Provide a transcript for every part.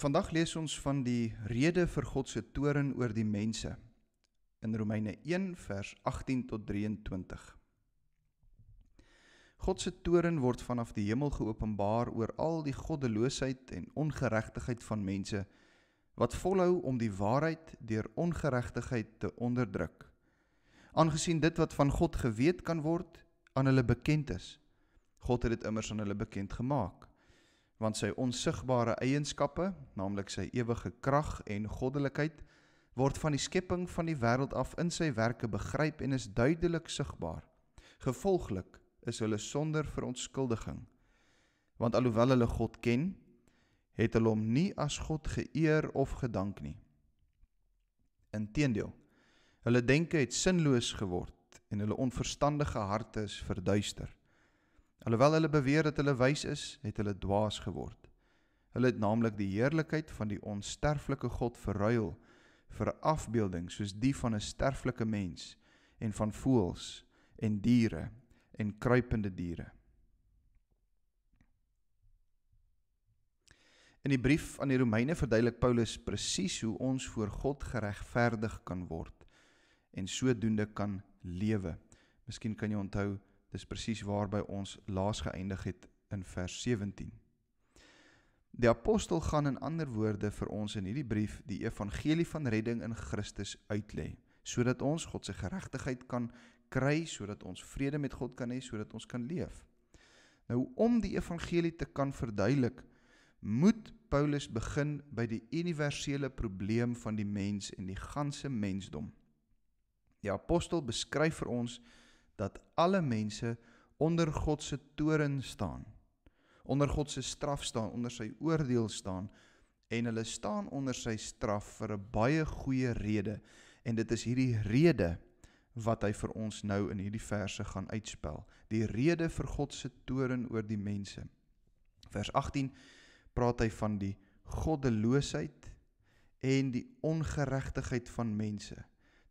Vandag lees ons van die rede vir God se toorn oor die mense in Romeine 1 vers 18 tot 23. God se toorn word vanaf die hemel geopenbaar oor al die goddeloosheid en ongeregtigheid van mense wat volhou om die waarheid deur ongeregtigheid te onderdruk. Aangesien dit wat van God geweet kan word aan hulle bekend is. God het dit immers aan hulle bekend gemaak want sy onsigbare eienskappe, naamlik sy ewige krag en goddelikheid, word van die skepping van die wêreld af in sy werke begryp en is duidelik sigbaar. Gevolglik is hulle sonder verontskuldiging. Want alhoewel hulle God ken, het hulle hom nie as God geëer of gedank nie. Inteendeel, hulle denke het sinloos geword en hulle onverstandige harte is verduister. Alhoewel hulle beweer dat hulle wys is, het hulle dwaas geword. Hulle het naamlik die heerlikheid van die onsterflike God verruil vir afbeeldings soos die van 'n sterflike mens en van voëls en diere en kruipende diere. In die brief aan die Romeine verduidelik Paulus presies hoe ons voor God geregverdig kan word en sodoende kan lewe. Miskien kan jy onthou Dis presies waarby ons laas geëindig het in vers 17. Die apostel gaan in ander woorde vir ons in hierdie brief die evangelie van redding in Christus uitlê, sodat ons God se geregtigheid kan kry, sodat ons vrede met God kan hê, sodat ons kan leef. Nou om die evangelie te kan verduidelik, moet Paulus begin by die universele probleem van die mens en die ganse mensdom. Die apostel beskryf vir ons dat alle mense onder God se toren staan. Onder God se straf staan, onder sy oordeel staan en hulle staan onder sy straf vir 'n baie goeie rede en dit is hierdie rede wat hy vir ons nou in hierdie verse gaan uitspel. Die rede vir God se toren oor die mense. Vers 18 praat hy van die goddeloosheid en die ongeregtigheid van mense.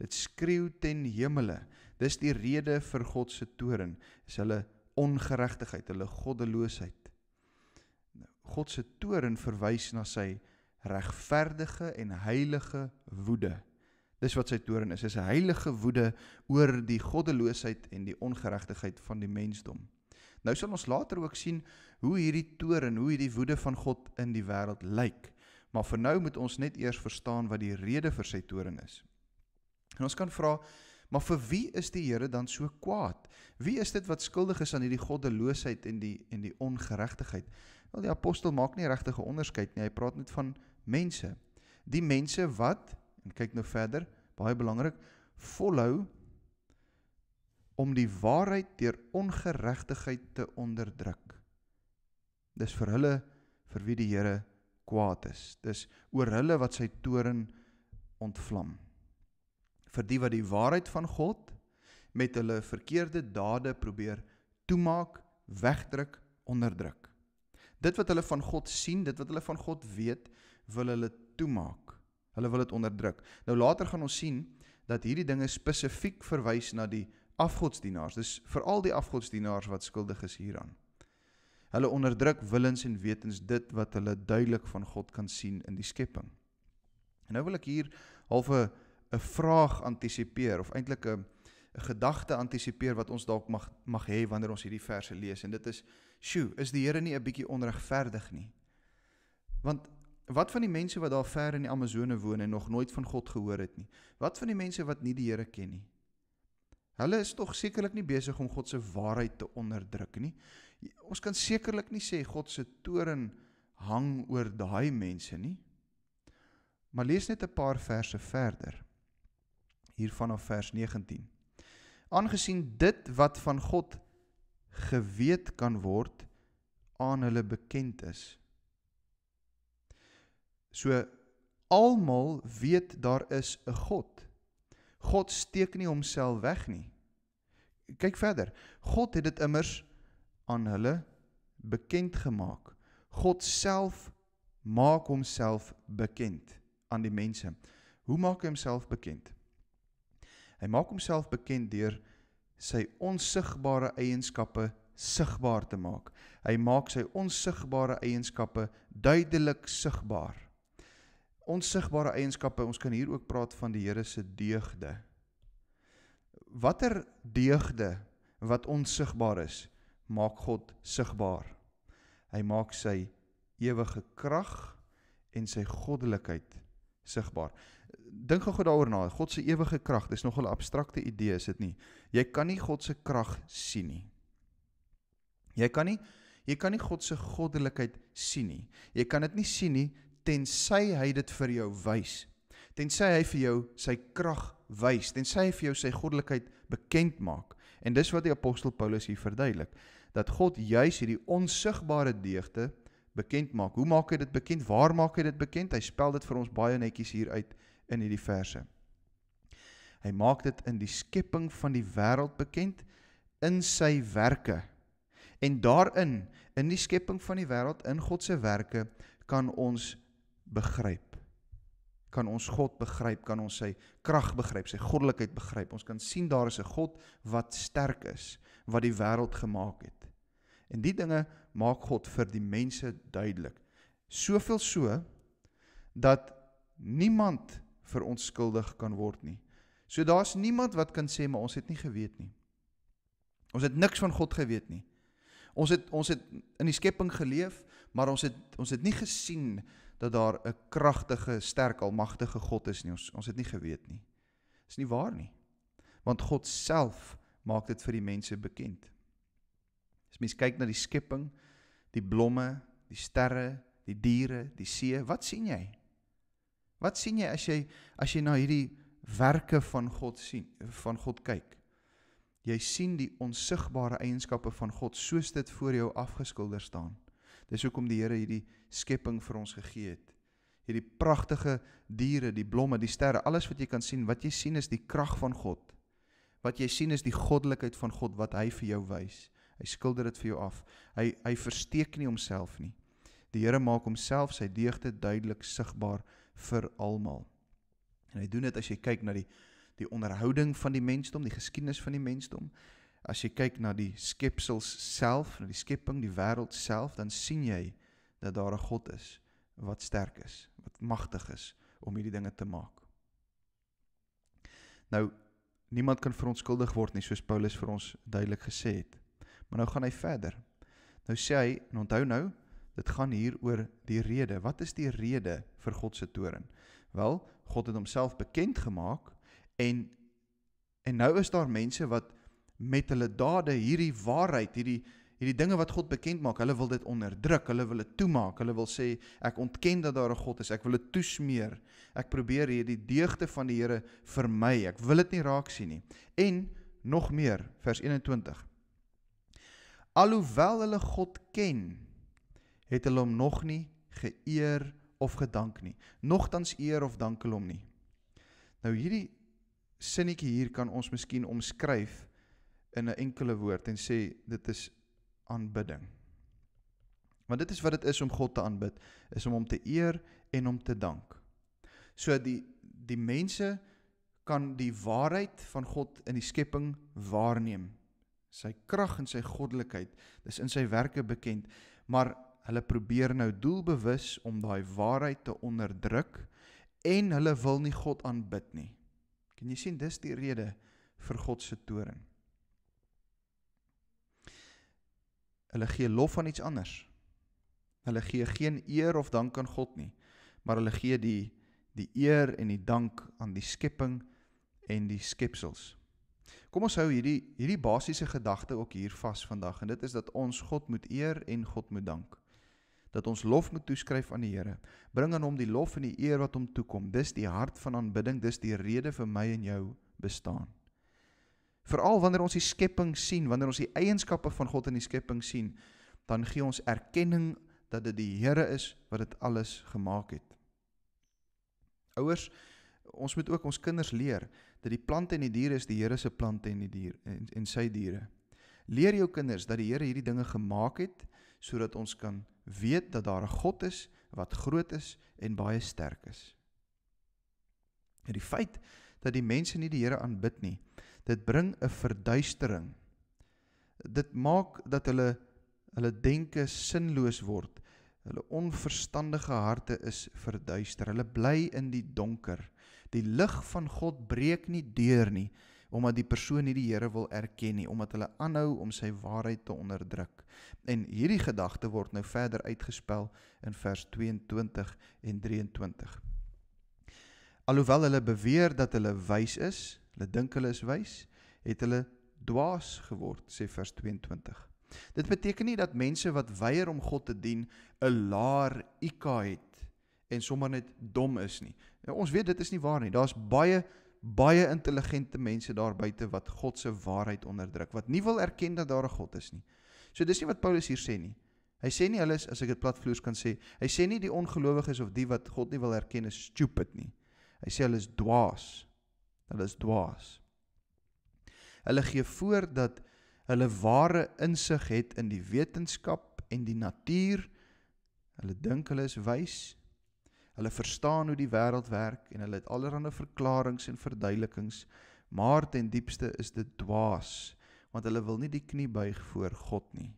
Dit skreeu ten hemele. Dis die rede vir God se toren, is hulle ongeregtigheid, hulle goddeloosheid. Nou God se toren verwys na sy regverdige en heilige woede. Dis wat sy toren is, is 'n heilige woede oor die goddeloosheid en die ongeregtigheid van die mensdom. Nou sal ons later ook sien hoe hierdie toren, hoe hierdie woede van God in die wêreld lyk. Maar vir nou moet ons net eers verstaan wat die rede vir sy toren is. En ons kan vra, maar vir wie is die Here dan so kwaad? Wie is dit wat skuldig is aan hierdie goddeloosheid en die en die ongeregtigheid? Wel die apostel maak nie regtig 'n onderskeid nie. Hy praat net van mense. Die mense wat en kyk nou verder, baie belangrik, volhou om die waarheid deur ongeregtigheid te onderdruk. Dis vir hulle vir wie die Here kwaad is. Dis oor hulle wat sy toren ontvlam vir die wat die waarheid van God met hulle verkeerde dade probeer toemaak, wegdruk, onderdruk. Dit wat hulle van God sien, dit wat hulle van God weet, wil hulle toemaak. Hulle wil dit onderdruk. Nou later gaan ons sien dat hierdie dinge spesifiek verwys na die afgodsdienaars. Dis veral die afgodsdienaars wat skuldig is hieraan. Hulle onderdruk willens en wetens dit wat hulle duidelik van God kan sien in die skepping. En nou wil ek hier half 'n 'n vraag antisipeer of eintlik 'n 'n gedagte antisipeer wat ons dalk mag mag hê wanneer ons hierdie verse lees en dit is sjoe, is die Here nie 'n bietjie onregverdig nie? Want wat van die mense wat daar ver in die Amazone woon en nog nooit van God gehoor het nie? Wat van die mense wat nie die Here ken nie? Hulle is tog sekerlik nie besig om God se waarheid te onderdruk nie. Ons kan sekerlik nie sê God se toren hang oor daai mense nie. Maar lees net 'n paar verse verder hiervan af vers 19. Aangesien dit wat van God geweet kan word aan hulle bekend is. So almal weet daar is 'n God. God steek nie homself weg nie. Kyk verder. God het dit immers aan hulle bekend gemaak. God self maak homself bekend aan die mense. Hoe maak hy homself bekend? Hy maak homself bekend deur sy onsigbare eienskappe sigbaar te maak. Hy maak sy onsigbare eienskappe duidelik sigbaar. Onsigbare eienskappe, ons kan hier ook praat van die Here se deugde. Watter deugde wat onsigbaar is, maak God sigbaar. Hy maak sy ewige krag en sy goddelikheid sigbaar dink gou daaroor na. God se ewige krag, dis nog 'n abstrakte idee, is dit nie? Jy kan nie God se krag sien nie. Jy kan nie jy kan nie God se goddelikheid sien nie. Jy kan dit nie sien nie tensy hy dit vir jou wys. Tensy hy vir jou sy krag wys, tensy hy vir jou sy goddelikheid bekend maak. En dis wat die apostel Paulus hier verduidelik, dat God juis hierdie onsigbare deegte bekend maak. Hoe maak hy dit bekend? Waar maak hy dit bekend? Hy spel dit vir ons baie netjies hier uit in hierdie verse. Hy maak dit in die skepping van die wêreld bekend in sy werke. En daarin, in die skepping van die wêreld in God se werke kan ons begryp. Kan ons God begryp, kan ons sy krag begryp, sy goddelikheid begryp. Ons kan sien daar is 'n God wat sterk is, wat die wêreld gemaak het. En die dinge maak God vir die mense duidelik. Soveel so dat niemand verontskuldig kan word nie. So daar's niemand wat kan sê maar ons het nie geweet nie. Ons het niks van God geweet nie. Ons het ons het in die skepping geleef, maar ons het ons het nie gesien dat daar 'n kragtige, sterk, almagtige God is nie. Ons ons het nie geweet nie. Dis nie waar nie. Want God self maak dit vir die mense bekend. As mens kyk na die skepping, die blomme, die sterre, die diere, die see, wat sien jy? Wat sien jy as jy as jy na hierdie werke van God sien van God kyk? Jy sien die onsigbare eienskappe van God soos dit voor jou afgeskilder staan. Dis hoekom die Here hierdie skepping vir ons gegee het. Hierdie pragtige diere, die blomme, die sterre, alles wat jy kan sien, wat jy sien is die krag van God. Wat jy sien is die goddelikheid van God wat hy vir jou wys. Hy skilder dit vir jou af. Hy hy versteek nie homself nie. Die Here maak homself sy deugde duidelik sigbaar vir almal. En hy doen dit as jy kyk na die die onderhouding van die mensdom, die geskiedenis van die mensdom. As jy kyk na die skepsels self, na die skepping, die wêreld self, dan sien jy dat daar 'n God is wat sterk is, wat magtig is om hierdie dinge te maak. Nou niemand kan vir ons skuldig word nie, soos Paulus vir ons duidelik gesê het. Maar nou gaan hy verder. Nou sê hy, en onthou nou, Dit gaan hier oor die rede. Wat is die rede vir God se toren? Wel, God het homself bekend gemaak en en nou is daar mense wat met hulle dade hierdie waarheid, hierdie hierdie dinge wat God bekend maak, hulle wil dit onderdruk, hulle wil dit toemaak. Hulle wil sê ek ontken dat daar 'n God is. Ek wil dit toesmeer. Ek probeer hierdie deugde van die Here vermy. Ek wil dit nie raak sien nie. En nog meer, vers 21. Alhoewel hulle God ken, het hulle hom nog nie geëer of gedank nie. Nogtans eer of dank hulle hom nie. Nou hierdie sinnetjie hier kan ons miskien omskryf in 'n enkele woord en sê dit is aanbidding. Want dit is wat dit is om God te aanbid, is om hom te eer en hom te dank. So die die mense kan die waarheid van God in die skepping waarneem. Sy krag en sy goddelikheid is in sy werke bekend, maar Hulle probeer nou doelbewus om daai waarheid te onderdruk en hulle wil nie God aanbid nie. Kan jy sien dis die rede vir God se toorn? Hulle gee lof aan iets anders. Hulle gee geen eer of dank aan God nie, maar hulle gee die die eer en die dank aan die skepping en die skepsels. Kom ons hou hierdie hierdie basiese gedagte ook hier vas vandag en dit is dat ons God moet eer en God moet dank dat ons lof moet toeskryf aan die Here. Bring aan hom die lof en die eer wat hom toekom. Dis die hart van aanbidding, dis die rede vir my en jou bestaan. Veral wanneer ons die skepping sien, wanneer ons die eienskappe van God in die skepping sien, dan gee ons erkenning dat dit die Here is wat dit alles gemaak het. Ouers, ons moet ook ons kinders leer dat die plante en die diere is die Here se plante en die dier en, en sy diere. Leer jou kinders dat die Here hierdie dinge gemaak het sodat ons kan weet dat daar 'n God is wat groot is en baie sterk is. En die feit dat die mense nie die Here aanbid nie, dit bring 'n verduistering. Dit maak dat hulle hulle denke sinloos word. Hulle onverstandige harte is verduister. Hulle bly in die donker. Die lig van God breek nie deur nie omdat die persoon nie die Here wil erken nie, omdat hulle aanhou om sy waarheid te onderdruk. En hierdie gedagte word nou verder uitgespel in vers 22 en 23. Alhoewel hulle beweer dat hulle wys is, hulle dink hulle is wys, het hulle dwaas geword, sê vers 22. Dit beteken nie dat mense wat weier om God te dien 'n laer IQ het en sommer net dom is nie. Nou, ons weet dit is nie waar nie. Daar's baie baie intelligente mense daar buite wat God se waarheid onderdruk, wat nie wil erken dat daar 'n God is nie. So dis nie wat Paulus hier sê nie. Hy sê nie hulle is as ek dit platvloers kan sê, hy sê nie die ongelowiges of die wat God nie wil erken is stupid nie. Hy sê hulle is dwaas. Hulle is dwaas. Hulle gee voor dat hulle ware insig het in die wetenskap en die natuur. Hulle dink hulle is wys, Hulle verstaan hoe die wêreld werk en hulle het allerlei verklaringe en verduidelikings, maar ten diepste is dit dwaas, want hulle wil nie die knie buig voor God nie.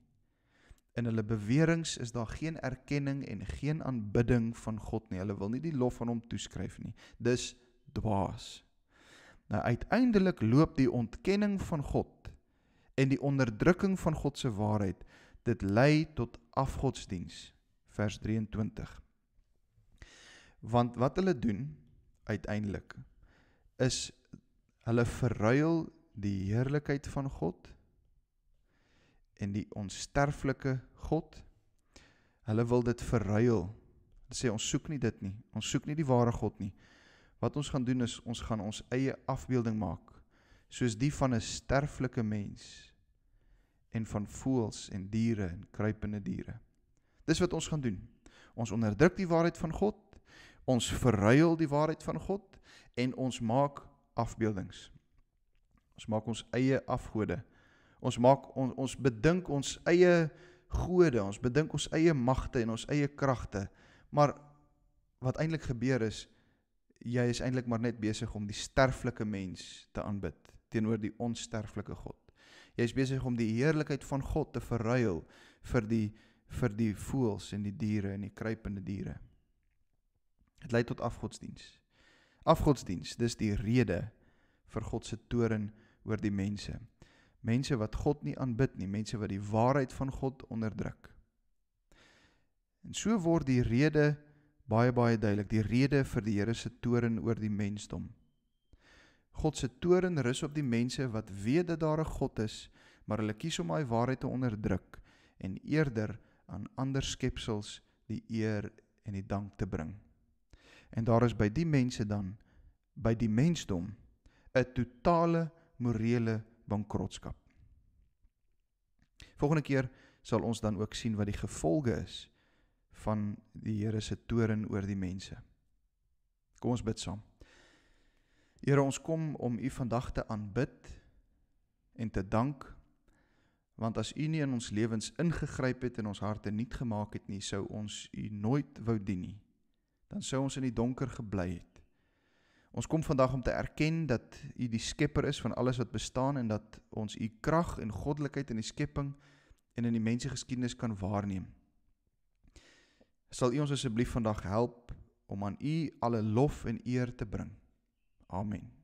In hulle beweringe is daar geen erkenning en geen aanbidding van God nie. Hulle wil nie die lof aan hom toeskryf nie. Dis dwaas. Nou uiteindelik loop die ontkenning van God en die onderdrukking van God se waarheid dit lei tot afgodsdiens. Vers 23. Want wat hulle doen uiteindelik is hulle verruil die heerlikheid van God en die onsterflike God. Hulle wil dit verruil. Hulle sê ons soek nie dit nie. Ons soek nie die ware God nie. Wat ons gaan doen is ons gaan ons eie afbeelding maak soos die van 'n sterflike mens en van voëls en diere en kruipende diere. Dis wat ons gaan doen. Ons onderdruk die waarheid van God ons verruil die waarheid van God en ons maak afbeeldings. Ons maak ons eie afgode. Ons maak on, ons bedink ons eie gode, ons bedink ons eie magte en ons eie kragte. Maar wat eintlik gebeur is jy is eintlik maar net besig om die sterflike mens te aanbid teenoor die onsterflike God. Jy is besig om die heerlikheid van God te verruil vir die vir die voëls en die diere en die kruipende diere. Dit lei tot afgodsdiens. Afgodsdiens, dis die rede vir God se toren oor die mense. Mense wat God nie aanbid nie, mense wat die waarheid van God onderdruk. En so word die rede baie baie duidelik, die rede vir die Here se toren oor die mensdom. God se toren rus op die mense wat weet dat daar 'n God is, maar hulle kies om hy waarheid te onderdruk en eerder aan ander skepsels die eer en die dank te bring. En daar is by die mense dan by die mensdom 'n totale morele bankrotskap. Volgende keer sal ons dan ook sien wat die gevolge is van die Here se toren oor die mense. Kom ons bid saam. Here, ons kom om U vandag te aanbid en te dank want as U nie in ons lewens ingegryp het en ons harte nuut gemaak het nie, sou ons U nooit wou dien nie dan sou ons in die donker gebly het. Ons kom vandag om te erken dat U die Skepper is van alles wat bestaan en dat ons U krag en goddelikheid in die skepping en in die mensgeskiedenis kan waarneem. Sal U ons asseblief vandag help om aan U alle lof en eer te bring. Amen.